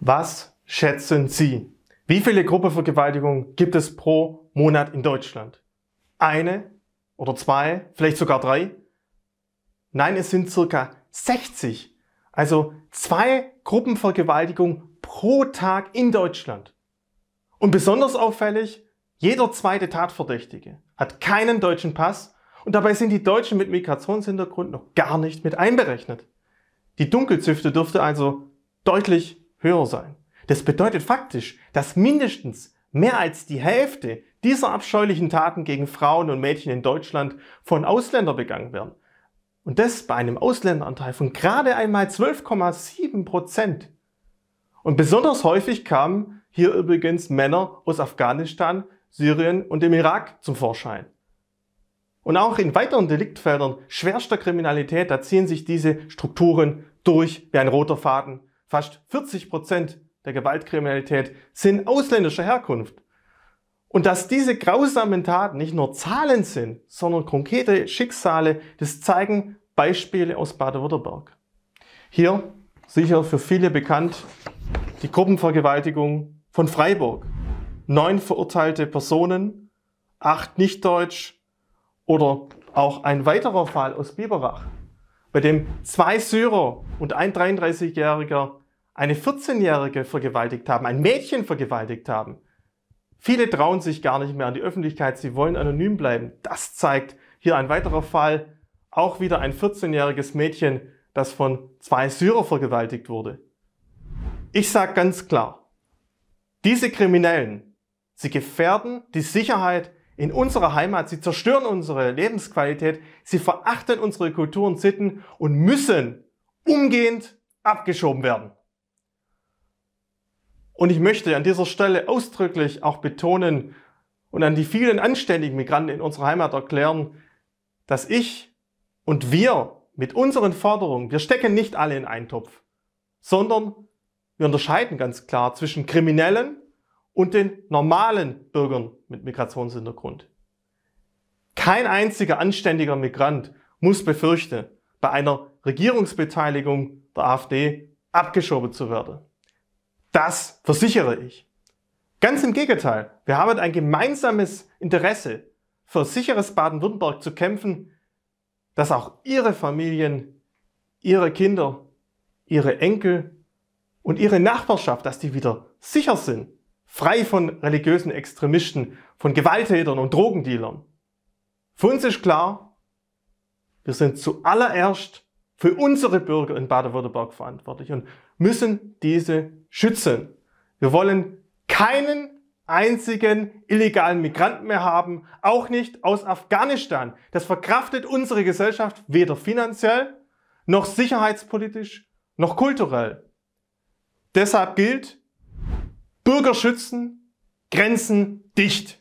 Was schätzen Sie? Wie viele Gruppenvergewaltigungen gibt es pro Monat in Deutschland? Eine oder zwei, vielleicht sogar drei? Nein, es sind circa 60. Also zwei Gruppenvergewaltigungen pro Tag in Deutschland. Und besonders auffällig, jeder zweite Tatverdächtige hat keinen deutschen Pass und dabei sind die Deutschen mit Migrationshintergrund noch gar nicht mit einberechnet. Die Dunkelzüfte dürfte also deutlich höher sein. Das bedeutet faktisch, dass mindestens mehr als die Hälfte dieser abscheulichen Taten gegen Frauen und Mädchen in Deutschland von Ausländern begangen werden. Und das bei einem Ausländeranteil von gerade einmal 12,7 Prozent. Und besonders häufig kamen hier übrigens Männer aus Afghanistan, Syrien und dem Irak zum Vorschein. Und auch in weiteren Deliktfeldern schwerster Kriminalität, da ziehen sich diese Strukturen durch wie ein roter Faden Fast 40 Prozent der Gewaltkriminalität sind ausländischer Herkunft. Und dass diese grausamen Taten nicht nur Zahlen sind, sondern konkrete Schicksale, das zeigen Beispiele aus Baden-Württemberg. Hier sicher für viele bekannt die Gruppenvergewaltigung von Freiburg. Neun verurteilte Personen, acht Nichtdeutsch oder auch ein weiterer Fall aus Biberach, bei dem zwei Syrer und ein 33-jähriger eine 14-Jährige vergewaltigt haben, ein Mädchen vergewaltigt haben. Viele trauen sich gar nicht mehr an die Öffentlichkeit, sie wollen anonym bleiben. Das zeigt hier ein weiterer Fall, auch wieder ein 14-jähriges Mädchen, das von zwei Syrer vergewaltigt wurde. Ich sage ganz klar, diese Kriminellen, sie gefährden die Sicherheit in unserer Heimat, sie zerstören unsere Lebensqualität, sie verachten unsere Kultur und Sitten und müssen umgehend abgeschoben werden. Und ich möchte an dieser Stelle ausdrücklich auch betonen und an die vielen anständigen Migranten in unserer Heimat erklären, dass ich und wir mit unseren Forderungen, wir stecken nicht alle in einen Topf, sondern wir unterscheiden ganz klar zwischen Kriminellen und den normalen Bürgern mit Migrationshintergrund. Kein einziger anständiger Migrant muss befürchten, bei einer Regierungsbeteiligung der AfD abgeschoben zu werden. Das versichere ich. Ganz im Gegenteil, wir haben ein gemeinsames Interesse, für sicheres Baden-Württemberg zu kämpfen, dass auch Ihre Familien, Ihre Kinder, Ihre Enkel und Ihre Nachbarschaft, dass die wieder sicher sind, frei von religiösen Extremisten, von Gewalttätern und Drogendealern. Für uns ist klar, wir sind zuallererst für unsere Bürger in Baden-Württemberg verantwortlich und müssen diese schützen. Wir wollen keinen einzigen illegalen Migranten mehr haben, auch nicht aus Afghanistan. Das verkraftet unsere Gesellschaft weder finanziell noch sicherheitspolitisch noch kulturell. Deshalb gilt, Bürger schützen, Grenzen dicht.